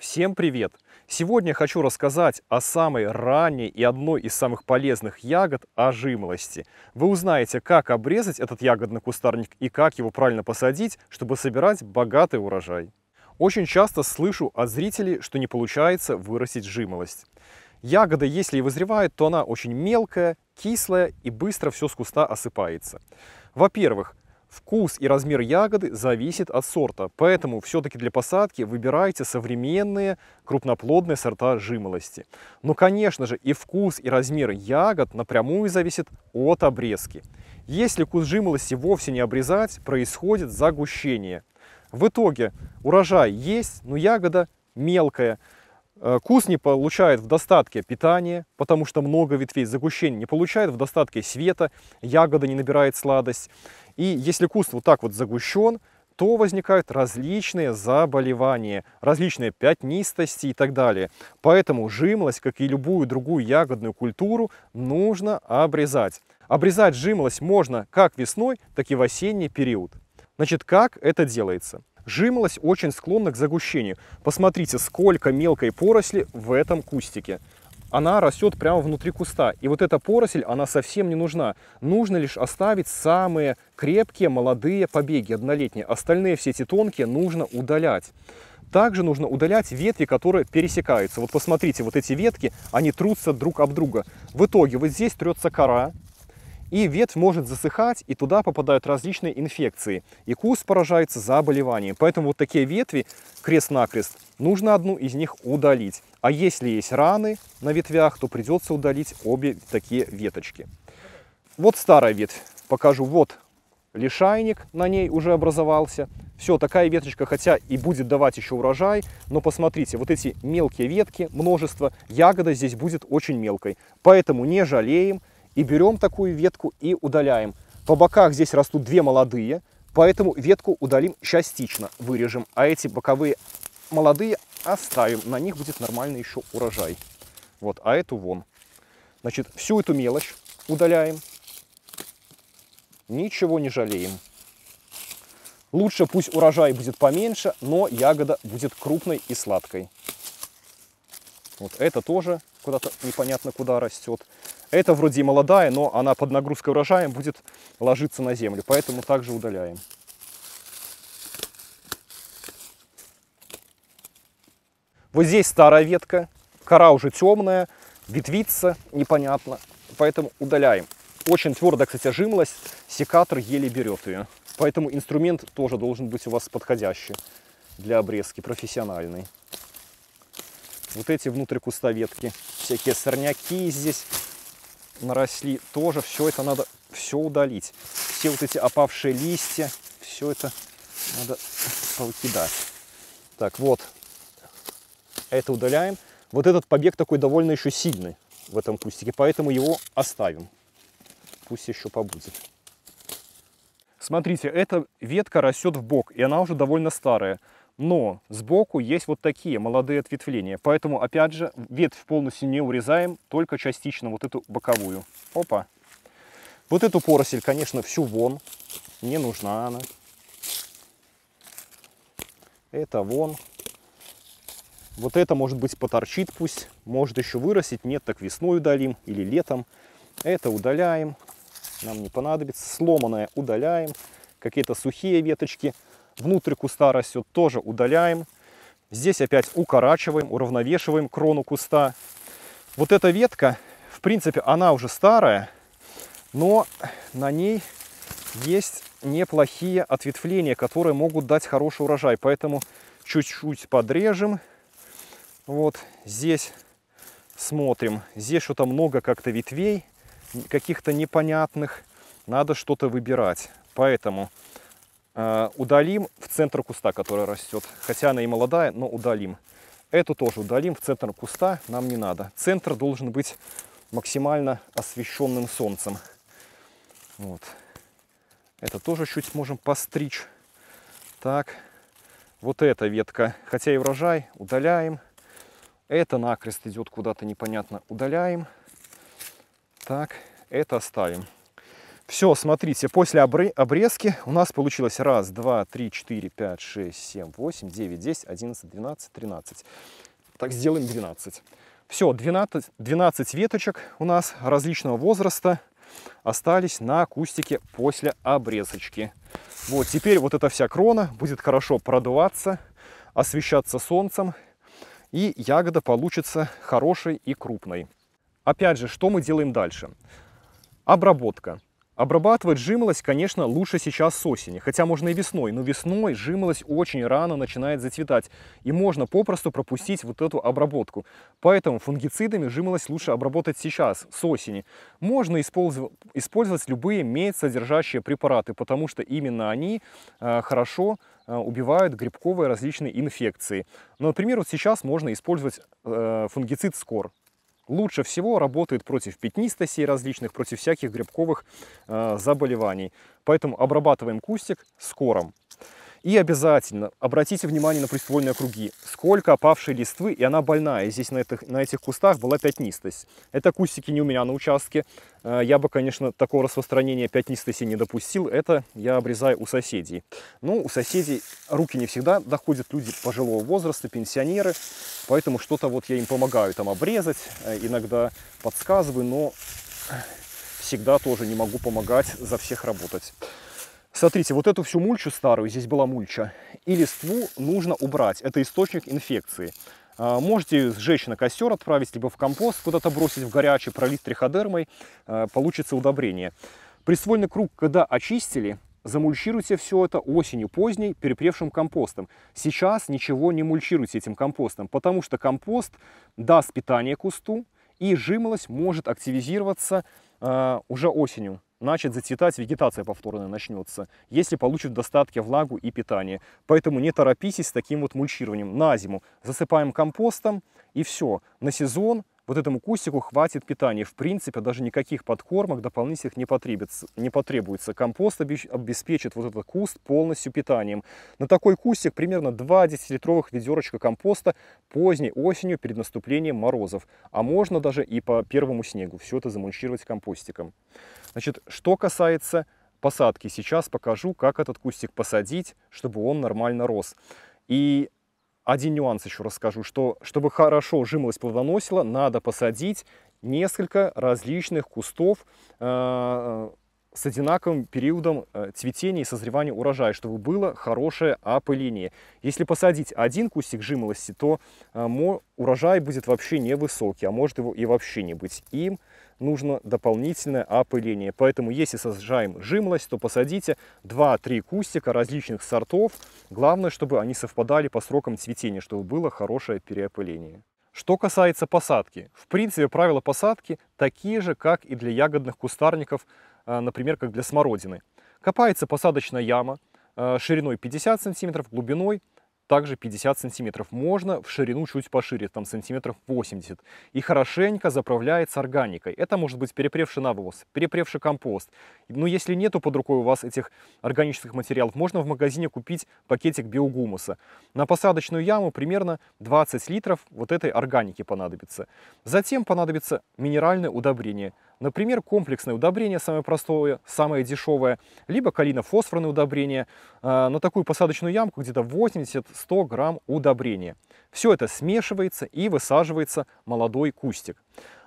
Всем привет! Сегодня хочу рассказать о самой ранней и одной из самых полезных ягод – ожимлости. Вы узнаете, как обрезать этот ягодный кустарник и как его правильно посадить, чтобы собирать богатый урожай. Очень часто слышу от зрителей, что не получается вырастить жимолость. Ягода, если и вызревает, то она очень мелкая, кислая и быстро все с куста осыпается. Во-первых, Вкус и размер ягоды зависит от сорта, поэтому все-таки для посадки выбирайте современные крупноплодные сорта жимолости. Но, конечно же, и вкус, и размер ягод напрямую зависит от обрезки. Если куст жимолости вовсе не обрезать, происходит загущение. В итоге урожай есть, но ягода мелкая – Э, куст не получает в достатке питания, потому что много ветвей загущения не получает в достатке света, ягода не набирает сладость. И если куст вот так вот загущен, то возникают различные заболевания, различные пятнистости и так далее. Поэтому жимолость, как и любую другую ягодную культуру, нужно обрезать. Обрезать жимолость можно как весной, так и в осенний период. Значит, как это делается? Жимолость очень склонна к загущению. Посмотрите, сколько мелкой поросли в этом кустике. Она растет прямо внутри куста. И вот эта поросль, она совсем не нужна. Нужно лишь оставить самые крепкие молодые побеги, однолетние. Остальные все эти тонкие нужно удалять. Также нужно удалять ветви, которые пересекаются. Вот посмотрите, вот эти ветки, они трутся друг об друга. В итоге вот здесь трется кора, и ветвь может засыхать, и туда попадают различные инфекции. И куст поражается заболеванием. Поэтому вот такие ветви, крест-накрест, нужно одну из них удалить. А если есть раны на ветвях, то придется удалить обе такие веточки. Вот старая ветвь. Покажу. Вот лишайник на ней уже образовался. Все, такая веточка, хотя и будет давать еще урожай, но посмотрите, вот эти мелкие ветки, множество, ягода здесь будет очень мелкой. Поэтому не жалеем, и берем такую ветку и удаляем. По боках здесь растут две молодые, поэтому ветку удалим частично, вырежем. А эти боковые молодые оставим, на них будет нормальный еще урожай. Вот, а эту вон. Значит, всю эту мелочь удаляем. Ничего не жалеем. Лучше пусть урожай будет поменьше, но ягода будет крупной и сладкой. Вот это тоже куда-то непонятно куда растет. Это вроде и молодая, но она под нагрузкой урожая будет ложиться на землю, поэтому также удаляем. Вот здесь старая ветка, кора уже темная, ветвится непонятно, поэтому удаляем. Очень твердо, кстати, жимлась, секатор еле берет ее. Поэтому инструмент тоже должен быть у вас подходящий для обрезки, профессиональный. Вот эти внутрь куста ветки, всякие сорняки здесь, наросли тоже. Все это надо все удалить. Все вот эти опавшие листья, все это надо покидать. Так, вот. Это удаляем. Вот этот побег такой довольно еще сильный в этом кустике, поэтому его оставим. Пусть еще побудет. Смотрите, эта ветка растет в бок, и она уже довольно старая но сбоку есть вот такие молодые ответвления. Поэтому, опять же, ветвь полностью не урезаем, только частично вот эту боковую. Опа. Вот эту поросель, конечно, всю вон. Не нужна она. Это вон. Вот это, может быть, поторчит пусть. Может еще вырастить. Нет, так весной удалим или летом. Это удаляем. Нам не понадобится. Сломанное удаляем. Какие-то сухие веточки – Внутрь куста растет, тоже удаляем. Здесь опять укорачиваем, уравновешиваем крону куста. Вот эта ветка, в принципе, она уже старая, но на ней есть неплохие ответвления, которые могут дать хороший урожай. Поэтому чуть-чуть подрежем. Вот здесь смотрим. Здесь что-то много как-то ветвей, каких-то непонятных. Надо что-то выбирать. Поэтому Э, удалим в центр куста, который растет. Хотя она и молодая, но удалим. Эту тоже удалим в центр куста, нам не надо. Центр должен быть максимально освещенным солнцем. Вот. Это тоже чуть можем постричь. Так, вот эта ветка, хотя и урожай, удаляем. Это накрест идет куда-то непонятно, удаляем. Так, это оставим. Все, смотрите, после обрезки у нас получилось 1, 2, 3, 4, 5, 6, 7, 8, 9, 10, 11, 12, 13. Так, сделаем 12. Все, 12, 12 веточек у нас различного возраста остались на кустике после обрезочки. Вот, теперь вот эта вся крона будет хорошо продуваться, освещаться солнцем, и ягода получится хорошей и крупной. Опять же, что мы делаем дальше? Обработка. Обрабатывать жимолость, конечно, лучше сейчас с осени, хотя можно и весной, но весной жимолость очень рано начинает зацветать, и можно попросту пропустить вот эту обработку. Поэтому фунгицидами жимолость лучше обработать сейчас, с осени. Можно использовать любые медь содержащие препараты, потому что именно они э, хорошо э, убивают грибковые различные инфекции. Например, вот сейчас можно использовать э, фунгицид Скор лучше всего работает против пятнистосей различных, против всяких грибковых э, заболеваний. Поэтому обрабатываем кустик скором. И обязательно обратите внимание на приствольные круги. Сколько опавшей листвы, и она больная. Здесь на этих, на этих кустах была пятнистость. Это кустики не у меня на участке. Э, я бы, конечно, такого распространения пятнистости не допустил. Это я обрезаю у соседей. Ну, у соседей руки не всегда доходят. Люди пожилого возраста, пенсионеры. Поэтому что-то вот я им помогаю там обрезать. Э, иногда подсказываю, но всегда тоже не могу помогать за всех работать. Смотрите, вот эту всю мульчу старую, здесь была мульча, и листву ну, нужно убрать. Это источник инфекции. А, можете сжечь на костер, отправить, либо в компост куда-то бросить в горячий, пролить триходермой, а, получится удобрение. Присвольный круг, когда очистили, замульчируйте все это осенью поздней перепревшим компостом. Сейчас ничего не мульчируйте этим компостом, потому что компост даст питание кусту, и жимолость может активизироваться а, уже осенью начать зацветать, вегетация повторная начнется, если получит в достатке влагу и питание. Поэтому не торопитесь с таким вот мульчированием на зиму. Засыпаем компостом и все. На сезон вот этому кустику хватит питания. В принципе, даже никаких подкормок дополнительных не потребуется. Не потребуется. Компост обеспечит вот этот куст полностью питанием. На такой кустик примерно 2 10-литровых ведерочка компоста поздней осенью перед наступлением морозов. А можно даже и по первому снегу все это замульчировать компостиком. Значит, что касается посадки, сейчас покажу, как этот кустик посадить, чтобы он нормально рос. И один нюанс еще расскажу, что чтобы хорошо жимолость плодоносила, надо посадить несколько различных кустов э, с одинаковым периодом э, цветения и созревания урожая, чтобы было хорошее опыление. Если посадить один кустик жимолости, то э, урожай будет вообще невысокий, а может его и вообще не быть. Им нужно дополнительное опыление. Поэтому если сажаем жимлость, то посадите 2-3 кустика различных сортов. Главное, чтобы они совпадали по срокам цветения, чтобы было хорошее переопыление. Что касается посадки, в принципе правила посадки такие же, как и для ягодных кустарников, э, например, как для смородины. Копается посадочная яма э, шириной 50 см, глубиной также 50 сантиметров. Можно в ширину чуть пошире, там сантиметров 80. И хорошенько заправляется органикой. Это может быть перепревший навоз, перепревший компост. Но если нету под рукой у вас этих органических материалов, можно в магазине купить пакетик биогумуса. На посадочную яму примерно 20 литров вот этой органики понадобится. Затем понадобится минеральное удобрение – Например, комплексное удобрение, самое простое, самое дешевое, либо калинофосфорное удобрение, а, на такую посадочную ямку где-то 80-100 грамм удобрения. Все это смешивается и высаживается молодой кустик.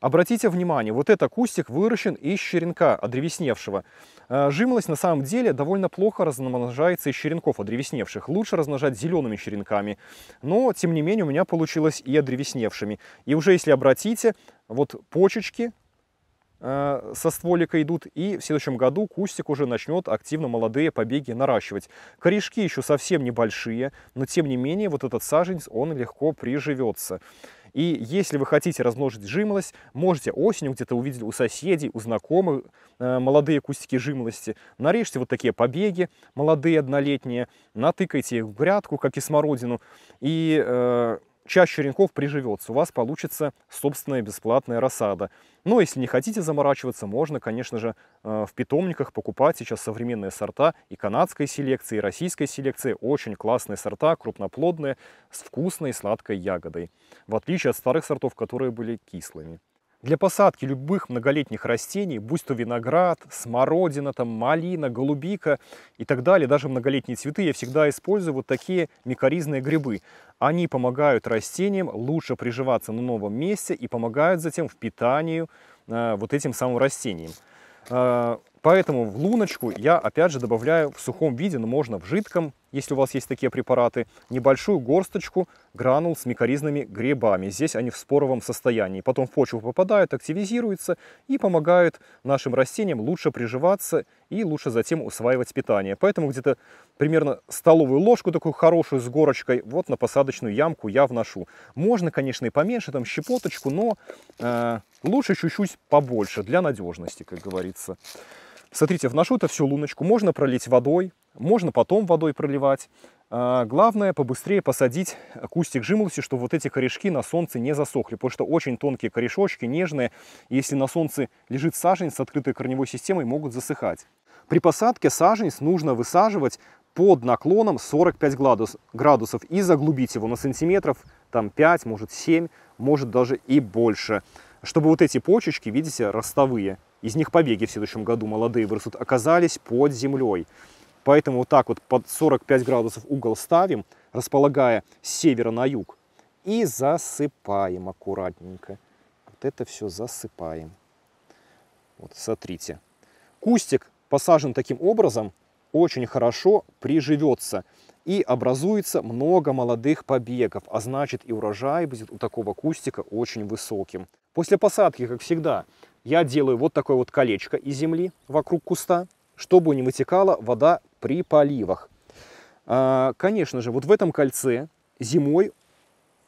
Обратите внимание, вот этот кустик выращен из черенка одревесневшего. А, жимолость на самом деле довольно плохо размножается из черенков одревесневших. Лучше размножать зелеными черенками. Но, тем не менее, у меня получилось и одревесневшими. И уже если обратите, вот почечки Э, со стволика идут, и в следующем году кустик уже начнет активно молодые побеги наращивать. Корешки еще совсем небольшие, но тем не менее вот этот саженец, он легко приживется. И если вы хотите размножить жимолость, можете осенью где-то увидеть у соседей, у знакомых э, молодые кустики жимолости, нарежьте вот такие побеги, молодые однолетние, натыкайте их в грядку, как и смородину, и э, чаще черенков приживется, у вас получится собственная бесплатная рассада. Но ну, а если не хотите заморачиваться, можно, конечно же, э, в питомниках покупать сейчас современные сорта и канадской селекции, и российской селекции. Очень классные сорта, крупноплодные, с вкусной сладкой ягодой. В отличие от старых сортов, которые были кислыми. Для посадки любых многолетних растений, будь то виноград, смородина, там, малина, голубика и так далее, даже многолетние цветы, я всегда использую вот такие микоризные грибы. Они помогают растениям лучше приживаться на новом месте и помогают затем в питании э, вот этим самым растениям. Э, поэтому в луночку я опять же добавляю в сухом виде, но можно в жидком, если у вас есть такие препараты, небольшую горсточку гранул с микоризными грибами. Здесь они в споровом состоянии. Потом в почву попадают, активизируются и помогают нашим растениям лучше приживаться и лучше затем усваивать питание. Поэтому где-то примерно столовую ложку, такую хорошую с горочкой, вот на посадочную ямку я вношу. Можно, конечно, и поменьше, там щепоточку, но э, лучше чуть-чуть побольше для надежности, как говорится. Смотрите, вношу это всю луночку. Можно пролить водой, можно потом водой проливать. А, главное побыстрее посадить кустик жимолости, чтобы вот эти корешки на солнце не засохли, потому что очень тонкие корешочки, нежные, если на солнце лежит саженец с открытой корневой системой, могут засыхать. При посадке саженец нужно высаживать под наклоном 45 градус, градусов и заглубить его на сантиметров там 5, может 7, может даже и больше чтобы вот эти почечки, видите, ростовые, из них побеги в следующем году молодые вырастут, оказались под землей. Поэтому вот так вот под 45 градусов угол ставим, располагая с севера на юг, и засыпаем аккуратненько. Вот это все засыпаем. Вот, смотрите. Кустик посажен таким образом, очень хорошо приживется и образуется много молодых побегов, а значит и урожай будет у такого кустика очень высоким. После посадки, как всегда, я делаю вот такое вот колечко из земли вокруг куста, чтобы не вытекала вода при поливах. А, конечно же, вот в этом кольце зимой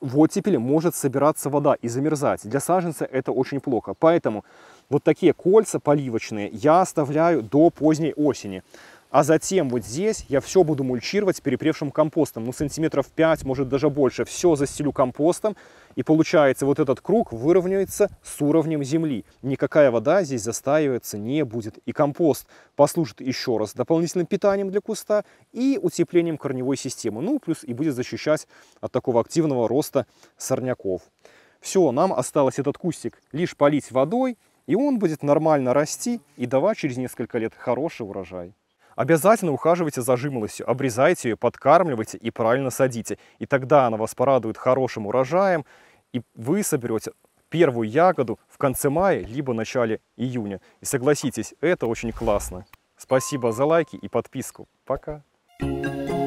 в оттепеле может собираться вода и замерзать. Для саженца это очень плохо. Поэтому вот такие кольца поливочные я оставляю до поздней осени а затем вот здесь я все буду мульчировать перепревшим компостом, ну сантиметров 5, может даже больше, все застелю компостом, и получается вот этот круг выровняется с уровнем земли. Никакая вода здесь застаиваться не будет, и компост послужит еще раз дополнительным питанием для куста и утеплением корневой системы, ну плюс и будет защищать от такого активного роста сорняков. Все, нам осталось этот кустик лишь полить водой, и он будет нормально расти и давать через несколько лет хороший урожай. Обязательно ухаживайте за жимолостью, обрезайте ее, подкармливайте и правильно садите. И тогда она вас порадует хорошим урожаем, и вы соберете первую ягоду в конце мая, либо начале июня. И согласитесь, это очень классно. Спасибо за лайки и подписку. Пока! Thank you.